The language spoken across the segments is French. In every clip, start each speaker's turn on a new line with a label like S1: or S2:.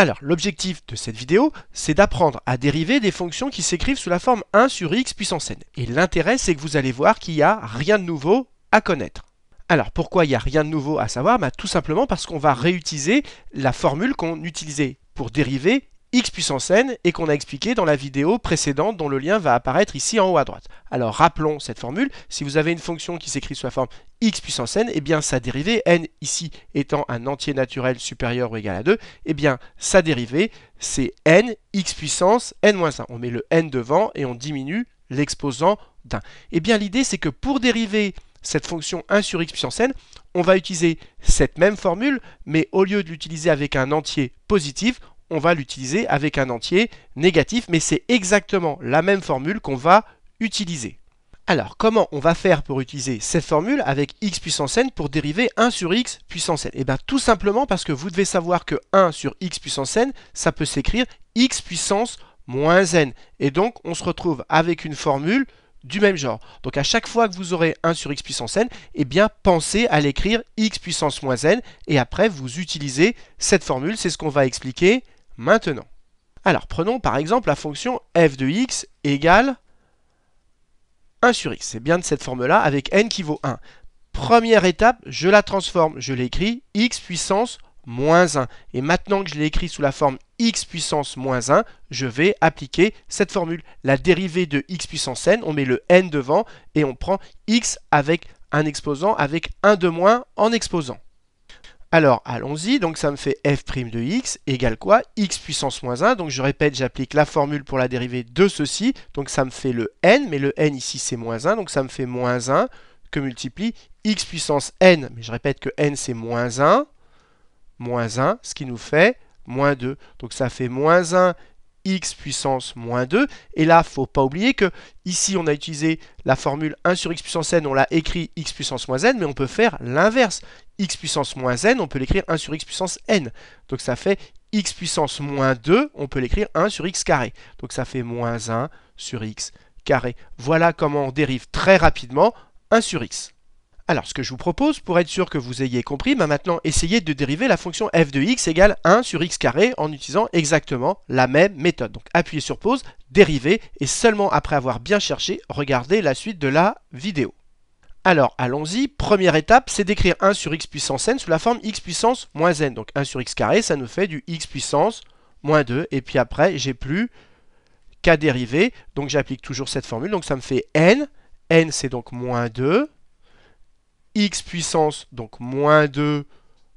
S1: Alors, l'objectif de cette vidéo, c'est d'apprendre à dériver des fonctions qui s'écrivent sous la forme 1 sur x puissance n. Et l'intérêt, c'est que vous allez voir qu'il n'y a rien de nouveau à connaître. Alors, pourquoi il n'y a rien de nouveau à savoir bah, Tout simplement parce qu'on va réutiliser la formule qu'on utilisait pour dériver x puissance n et qu'on a expliqué dans la vidéo précédente dont le lien va apparaître ici en haut à droite. Alors rappelons cette formule, si vous avez une fonction qui s'écrit sous la forme x puissance n, eh bien sa dérivée, n ici étant un entier naturel supérieur ou égal à 2, eh bien sa dérivée c'est n x puissance n-1. On met le n devant et on diminue l'exposant d'un. Et eh bien l'idée c'est que pour dériver cette fonction 1 sur x puissance n, on va utiliser cette même formule, mais au lieu de l'utiliser avec un entier positif, on va l'utiliser avec un entier négatif, mais c'est exactement la même formule qu'on va utiliser. Alors, comment on va faire pour utiliser cette formule avec x puissance n pour dériver 1 sur x puissance n Eh bien, tout simplement parce que vous devez savoir que 1 sur x puissance n, ça peut s'écrire x puissance moins n. Et donc, on se retrouve avec une formule du même genre. Donc, à chaque fois que vous aurez 1 sur x puissance n, eh bien, pensez à l'écrire x puissance moins n. Et après, vous utilisez cette formule. C'est ce qu'on va expliquer maintenant. Alors prenons par exemple la fonction f de x égale 1 sur x. C'est bien de cette forme-là avec n qui vaut 1. Première étape, je la transforme, je l'écris x puissance moins 1. Et maintenant que je l'ai écrit sous la forme x puissance moins 1, je vais appliquer cette formule. La dérivée de x puissance n, on met le n devant et on prend x avec un exposant, avec 1 de moins en exposant. Alors allons-y, donc ça me fait f' de x égale quoi x puissance moins 1, donc je répète, j'applique la formule pour la dérivée de ceci, donc ça me fait le n, mais le n ici c'est moins 1, donc ça me fait moins 1 que multiplie x puissance n, mais je répète que n c'est moins 1, moins 1, ce qui nous fait moins 2. Donc ça fait moins 1 x puissance moins 2. Et là, il ne faut pas oublier que ici, on a utilisé la formule 1 sur x puissance n, on l'a écrit x puissance moins n, mais on peut faire l'inverse. x puissance moins n, on peut l'écrire 1 sur x puissance n. Donc ça fait x puissance moins 2, on peut l'écrire 1 sur x carré. Donc ça fait moins 1 sur x carré. Voilà comment on dérive très rapidement 1 sur x. Alors ce que je vous propose, pour être sûr que vous ayez compris, bah, maintenant essayez de dériver la fonction f de x égale 1 sur x carré en utilisant exactement la même méthode. Donc appuyez sur pause, dérivez, et seulement après avoir bien cherché, regardez la suite de la vidéo. Alors allons-y, première étape, c'est d'écrire 1 sur x puissance n sous la forme x puissance moins n. Donc 1 sur x carré, ça nous fait du x puissance moins 2, et puis après j'ai plus qu'à dériver, donc j'applique toujours cette formule, donc ça me fait n, n c'est donc moins 2, x puissance, donc moins 2,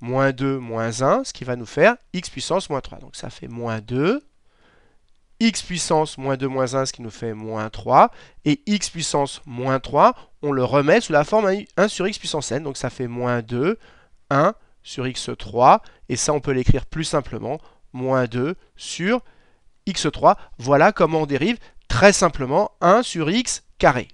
S1: moins 2, moins 1, ce qui va nous faire x puissance moins 3. Donc ça fait moins 2, x puissance moins 2, moins 1, ce qui nous fait moins 3, et x puissance moins 3, on le remet sous la forme 1 sur x puissance n, donc ça fait moins 2, 1 sur x3, et ça on peut l'écrire plus simplement, moins 2 sur x3. Voilà comment on dérive très simplement 1 sur x carré.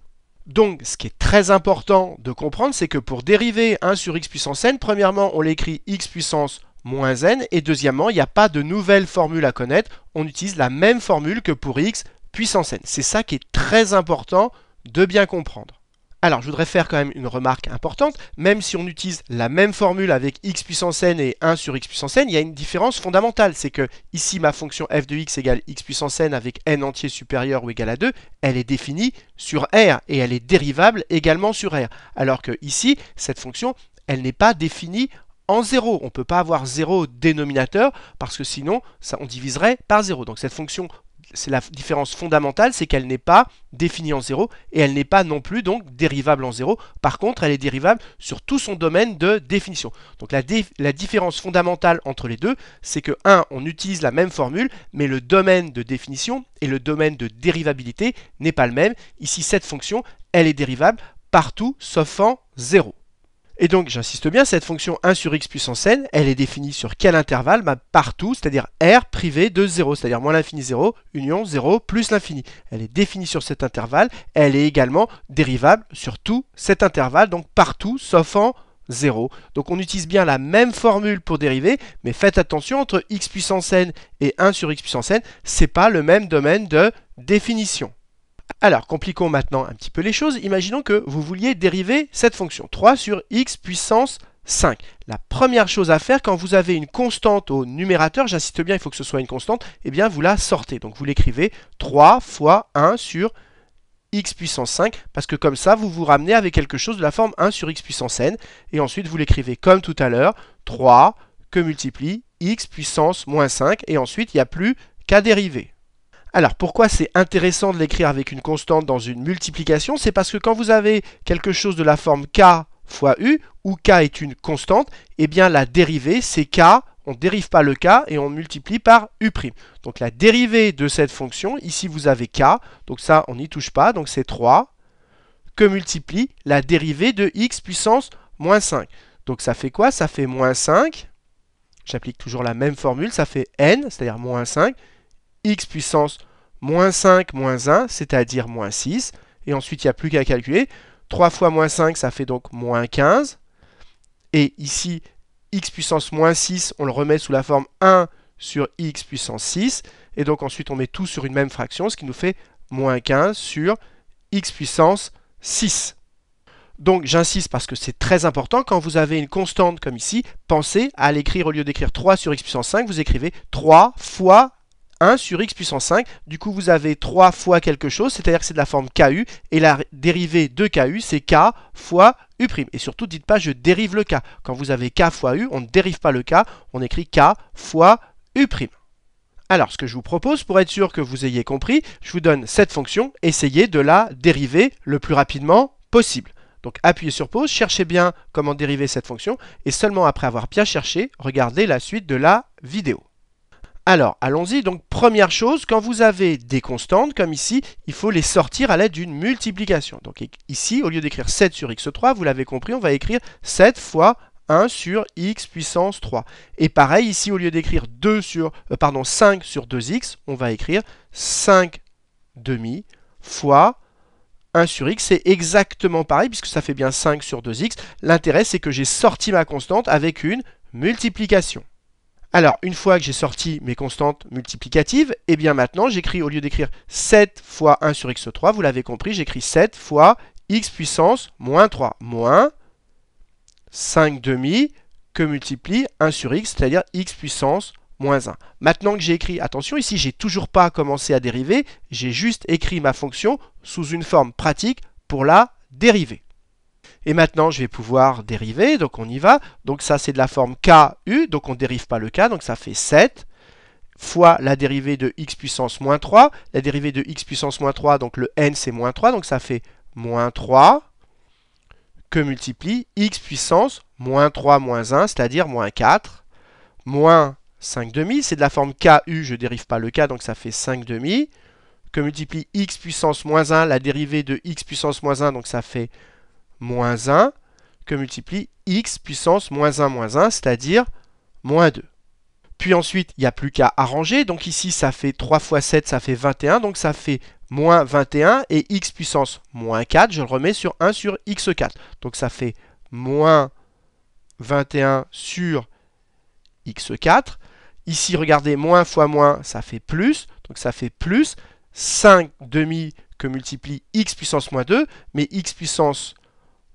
S1: Donc, ce qui est très important de comprendre, c'est que pour dériver 1 sur x puissance n, premièrement, on l'écrit x puissance moins n, et deuxièmement, il n'y a pas de nouvelle formule à connaître, on utilise la même formule que pour x puissance n. C'est ça qui est très important de bien comprendre. Alors, je voudrais faire quand même une remarque importante. Même si on utilise la même formule avec x puissance n et 1 sur x puissance n, il y a une différence fondamentale. C'est que ici, ma fonction f de x égale x puissance n avec n entier supérieur ou égal à 2, elle est définie sur R et elle est dérivable également sur R. Alors que ici, cette fonction, elle n'est pas définie en 0. On ne peut pas avoir 0 dénominateur parce que sinon, on diviserait par 0. Donc cette fonction c'est la différence fondamentale, c'est qu'elle n'est pas définie en zéro et elle n'est pas non plus donc dérivable en zéro. Par contre, elle est dérivable sur tout son domaine de définition. Donc la, différence fondamentale entre les deux, c'est que 1, on utilise la même formule, mais le domaine de définition et le domaine de dérivabilité n'est pas le même. Ici, cette fonction, elle est dérivable partout sauf en 0. Et donc, j'insiste bien, cette fonction 1 sur x puissance n, elle est définie sur quel intervalle bah, Partout, c'est-à-dire r privé de 0, c'est-à-dire moins l'infini 0, union 0 plus l'infini. Elle est définie sur cet intervalle, elle est également dérivable sur tout cet intervalle, donc partout sauf en 0. Donc on utilise bien la même formule pour dériver, mais faites attention, entre x puissance n et 1 sur x puissance n, c'est pas le même domaine de définition. Alors, compliquons maintenant un petit peu les choses. Imaginons que vous vouliez dériver cette fonction, 3 sur x puissance 5. La première chose à faire quand vous avez une constante au numérateur, j'insiste bien, il faut que ce soit une constante, eh bien vous la sortez. Donc vous l'écrivez 3 fois 1 sur x puissance 5, parce que comme ça, vous vous ramenez avec quelque chose de la forme 1 sur x puissance n, et ensuite vous l'écrivez comme tout à l'heure, 3 que multiplie x puissance moins 5, et ensuite il n'y a plus qu'à dériver. Alors pourquoi c'est intéressant de l'écrire avec une constante dans une multiplication C'est parce que quand vous avez quelque chose de la forme k fois u, où k est une constante, eh bien la dérivée c'est k, on ne dérive pas le k et on multiplie par u'. Donc la dérivée de cette fonction, ici vous avez k, donc ça on n'y touche pas, donc c'est 3, que multiplie la dérivée de x puissance moins 5. Donc ça fait quoi Ça fait moins 5, j'applique toujours la même formule, ça fait n, c'est-à-dire moins 5, x puissance moins 5 moins 1, c'est-à-dire moins 6. Et ensuite, il n'y a plus qu'à calculer. 3 fois moins 5, ça fait donc moins 15. Et ici, x puissance moins 6, on le remet sous la forme 1 sur x puissance 6. Et donc ensuite, on met tout sur une même fraction, ce qui nous fait moins 15 sur x puissance 6. Donc j'insiste parce que c'est très important, quand vous avez une constante comme ici, pensez à l'écrire au lieu d'écrire 3 sur x puissance 5, vous écrivez 3 fois 1 sur x puissance 5. Du coup, vous avez 3 fois quelque chose, c'est-à-dire que c'est de la forme KU, et la dérivée de KU, c'est K fois U'. Et surtout, dites pas je dérive le K. Quand vous avez K fois U, on ne dérive pas le K, on écrit K fois U'. Alors, ce que je vous propose, pour être sûr que vous ayez compris, je vous donne cette fonction, essayez de la dériver le plus rapidement possible. Donc appuyez sur pause, cherchez bien comment dériver cette fonction, et seulement après avoir bien cherché, regardez la suite de la vidéo. Alors, allons-y. Donc, première chose, quand vous avez des constantes, comme ici, il faut les sortir à l'aide d'une multiplication. Donc ici, au lieu d'écrire 7 sur x3, vous l'avez compris, on va écrire 7 fois 1 sur x puissance 3. Et pareil, ici, au lieu d'écrire 2 sur, 5 euh, sur 2x, on va écrire 5 demi fois 1 sur x, c'est exactement pareil puisque ça fait bien 5 sur 2x. L'intérêt, c'est que j'ai sorti ma constante avec une multiplication. Alors, une fois que j'ai sorti mes constantes multiplicatives, et eh bien maintenant, j'écris, au lieu d'écrire 7 fois 1 sur x3, vous l'avez compris, j'écris 7 fois x puissance moins 3, moins 5 demi que multiplie 1 sur x, c'est-à-dire x puissance moins 1. Maintenant que j'ai écrit, attention, ici, j'ai toujours pas commencé à dériver, j'ai juste écrit ma fonction sous une forme pratique pour la dériver. Et maintenant, je vais pouvoir dériver, donc on y va. Donc ça, c'est de la forme KU, donc on ne dérive pas le K, donc ça fait 7 fois la dérivée de x puissance moins 3. La dérivée de x puissance moins 3, donc le n c'est moins 3, donc ça fait moins 3 que multiplie x puissance moins 3 moins 1, c'est-à-dire moins 4, moins 5 demi, c'est de la forme KU, je dérive pas le K, donc ça fait 5 demi, que multiplie x puissance moins 1, la dérivée de x puissance moins 1, donc ça fait moins 1 que multiplie x puissance moins 1 moins 1, c'est-à-dire moins 2. Puis ensuite, il n'y a plus qu'à arranger. Donc ici, ça fait 3 fois 7, ça fait 21. Donc ça fait moins 21 et x puissance moins 4, je le remets sur 1 sur x4. Donc ça fait moins 21 sur x4. Ici, regardez, moins fois moins, ça fait plus. Donc ça fait plus 5 demi que multiplie x puissance moins 2. Mais x puissance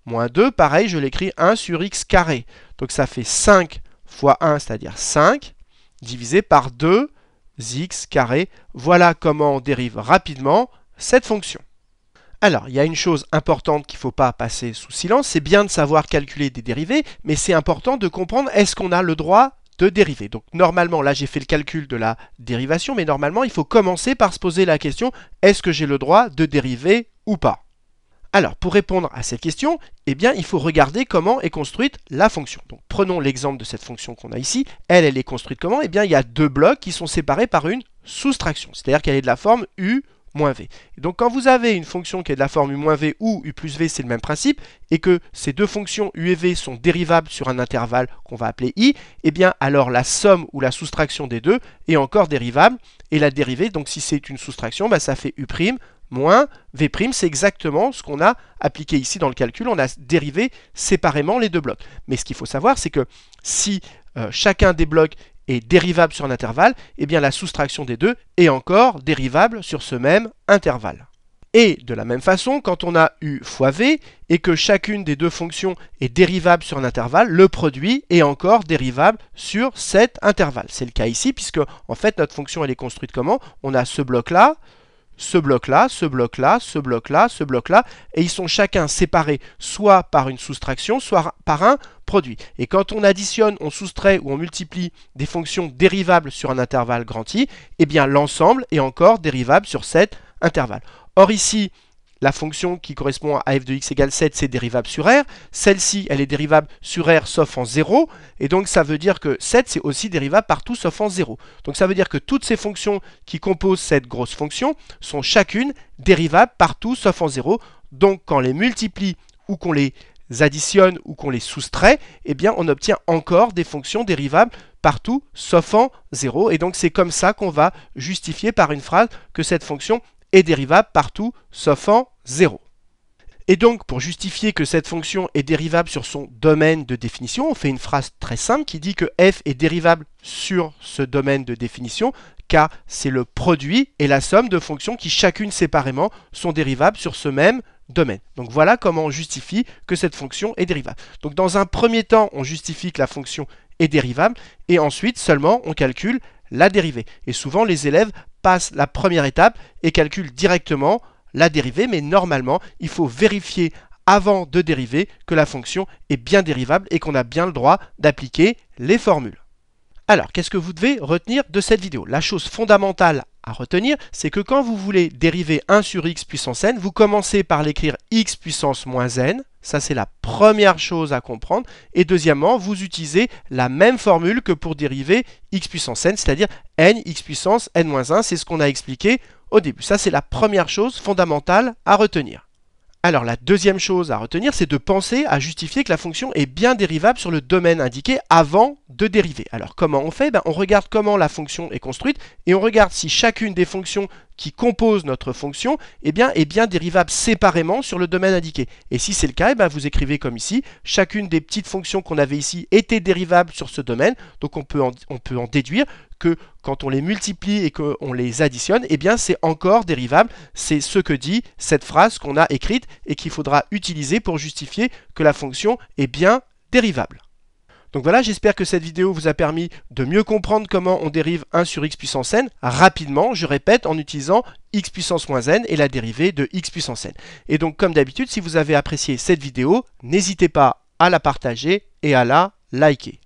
S1: moins 2, pareil, je l'écris 1 sur x carré. Donc ça fait 5 fois 1, c'est-à-dire 5, divisé par 2 x carré. Voilà comment on dérive rapidement cette fonction. Alors, il y a une chose importante qu'il ne faut pas passer sous silence, c'est bien de savoir calculer des dérivés, mais c'est important de comprendre est-ce qu'on a le droit de dériver. Donc normalement, là j'ai fait le calcul de la dérivation, mais normalement il faut commencer par se poser la question est-ce que j'ai le droit de dériver ou pas alors, pour répondre à cette question, eh bien, il faut regarder comment est construite la fonction. Donc, prenons l'exemple de cette fonction qu'on a ici. Elle, elle est construite comment Eh bien, il y a deux blocs qui sont séparés par une soustraction, c'est-à-dire qu'elle est de la forme u moins v. donc, quand vous avez une fonction qui est de la forme u moins v ou u plus v, c'est le même principe, et que ces deux fonctions u et v sont dérivables sur un intervalle qu'on va appeler i, eh bien, alors la somme ou la soustraction des deux est encore dérivable, et la dérivée, donc si c'est une soustraction, bah, ça fait u' moins V', c'est exactement ce qu'on a appliqué ici dans le calcul, on a dérivé séparément les deux blocs. Mais ce qu'il faut savoir, c'est que si euh, chacun des blocs est dérivable sur un intervalle, eh bien la soustraction des deux est encore dérivable sur ce même intervalle. Et de la même façon, quand on a u fois v et que chacune des deux fonctions est dérivable sur un intervalle, le produit est encore dérivable sur cet intervalle. C'est le cas ici puisque en fait notre fonction elle est construite comment On a ce bloc là, ce bloc-là, ce bloc-là, ce bloc-là, ce bloc-là, et ils sont chacun séparés soit par une soustraction, soit par un produit. Et quand on additionne, on soustrait ou on multiplie des fonctions dérivables sur un intervalle grand i, eh bien l'ensemble est encore dérivable sur cet intervalle. Or ici, la fonction qui correspond à f de x égale 7, c'est dérivable sur R. Celle-ci, elle est dérivable sur R sauf en 0. Et donc ça veut dire que 7, c'est aussi dérivable partout sauf en 0. Donc ça veut dire que toutes ces fonctions qui composent cette grosse fonction sont chacune dérivables partout sauf en 0. Donc quand on les multiplie ou qu'on les additionne ou qu'on les soustrait, eh bien on obtient encore des fonctions dérivables partout sauf en 0. Et donc c'est comme ça qu'on va justifier par une phrase que cette fonction est dérivable partout sauf en 0. Et donc, pour justifier que cette fonction est dérivable sur son domaine de définition, on fait une phrase très simple qui dit que f est dérivable sur ce domaine de définition, car c'est le produit et la somme de fonctions qui chacune séparément sont dérivables sur ce même domaine. Donc voilà comment on justifie que cette fonction est dérivable. Donc dans un premier temps, on justifie que la fonction est dérivable, et ensuite seulement on calcule la dérivée. Et souvent les élèves passe la première étape et calcule directement la dérivée, mais normalement, il faut vérifier avant de dériver que la fonction est bien dérivable et qu'on a bien le droit d'appliquer les formules. Alors, qu'est-ce que vous devez retenir de cette vidéo La chose fondamentale à retenir, c'est que quand vous voulez dériver 1 sur x puissance n, vous commencez par l'écrire x puissance moins n, ça, c'est la première chose à comprendre. Et deuxièmement, vous utilisez la même formule que pour dériver x puissance n, c'est-à-dire n x puissance n-1, c'est ce qu'on a expliqué au début. Ça, c'est la première chose fondamentale à retenir. Alors la deuxième chose à retenir, c'est de penser à justifier que la fonction est bien dérivable sur le domaine indiqué avant de Alors comment on fait ben, On regarde comment la fonction est construite et on regarde si chacune des fonctions qui composent notre fonction eh bien, est bien dérivable séparément sur le domaine indiqué. Et si c'est le cas, eh ben, vous écrivez comme ici, chacune des petites fonctions qu'on avait ici était dérivable sur ce domaine, donc on peut en, on peut en déduire que quand on les multiplie et qu'on les additionne, eh bien c'est encore dérivable. C'est ce que dit cette phrase qu'on a écrite et qu'il faudra utiliser pour justifier que la fonction est bien dérivable. Donc voilà, j'espère que cette vidéo vous a permis de mieux comprendre comment on dérive 1 sur x puissance n rapidement, je répète, en utilisant x puissance moins n et la dérivée de x puissance n. Et donc comme d'habitude, si vous avez apprécié cette vidéo, n'hésitez pas à la partager et à la liker.